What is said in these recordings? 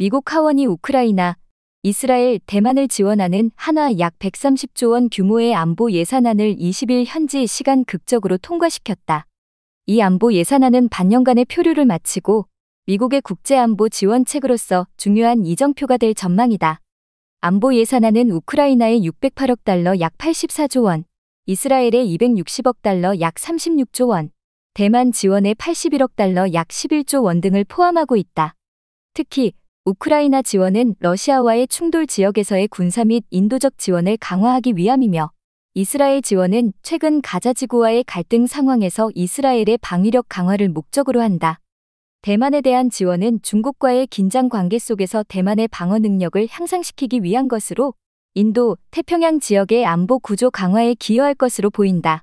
미국 하원이 우크라이나, 이스라엘, 대만을 지원하는 한화 약 130조 원 규모의 안보 예산안을 20일 현지 시간 극적으로 통과시켰다. 이 안보 예산안은 반년간의 표류를 마치고 미국의 국제안보 지원책으로서 중요한 이정표가 될 전망이다. 안보 예산안은 우크라이나의 608억 달러 약 84조 원, 이스라엘의 260억 달러 약 36조 원, 대만 지원의 81억 달러 약 11조 원 등을 포함하고 있다. 특히 우크라이나 지원은 러시아와의 충돌 지역에서의 군사 및 인도적 지원을 강화하기 위함이며 이스라엘 지원은 최근 가자지구와의 갈등 상황에서 이스라엘의 방위력 강화를 목적으로 한다. 대만에 대한 지원은 중국과의 긴장 관계 속에서 대만의 방어 능력을 향상시키기 위한 것으로 인도, 태평양 지역의 안보 구조 강화에 기여할 것으로 보인다.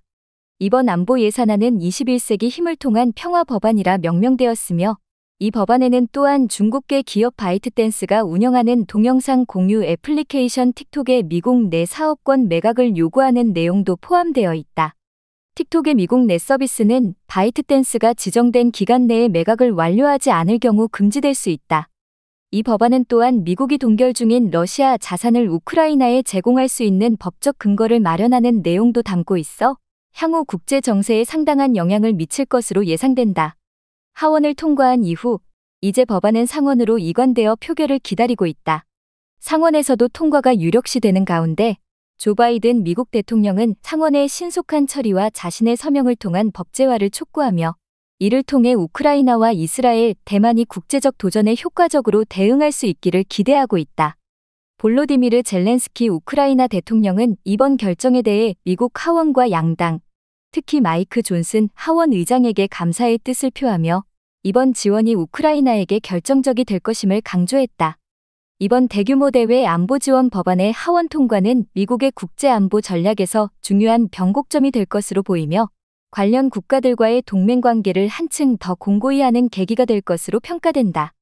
이번 안보 예산안은 21세기 힘을 통한 평화 법안이라 명명되었으며 이 법안에는 또한 중국계 기업 바이트댄스가 운영하는 동영상 공유 애플리케이션 틱톡의 미국 내 사업권 매각을 요구하는 내용도 포함되어 있다. 틱톡의 미국 내 서비스는 바이트댄스가 지정된 기간 내에 매각을 완료하지 않을 경우 금지될 수 있다. 이 법안은 또한 미국이 동결 중인 러시아 자산을 우크라이나에 제공할 수 있는 법적 근거를 마련하는 내용도 담고 있어 향후 국제 정세에 상당한 영향을 미칠 것으로 예상된다. 하원을 통과한 이후 이제 법안은 상원으로 이관되어 표결을 기다리고 있다. 상원에서도 통과가 유력시 되는 가운데 조 바이든 미국 대통령은 상원의 신속한 처리와 자신의 서명을 통한 법제화를 촉구하며 이를 통해 우크라이나와 이스라엘, 대만이 국제적 도전에 효과적으로 대응할 수 있기를 기대하고 있다. 볼로디미르 젤렌스키 우크라이나 대통령은 이번 결정에 대해 미국 하원과 양당, 특히 마이크 존슨 하원 의장에게 감사의 뜻을 표하며 이번 지원이 우크라이나에게 결정적이 될 것임을 강조했다. 이번 대규모 대외 안보 지원 법안의 하원 통과는 미국의 국제 안보 전략에서 중요한 변곡점이 될 것으로 보이며 관련 국가들과의 동맹 관계를 한층 더 공고히 하는 계기가 될 것으로 평가된다.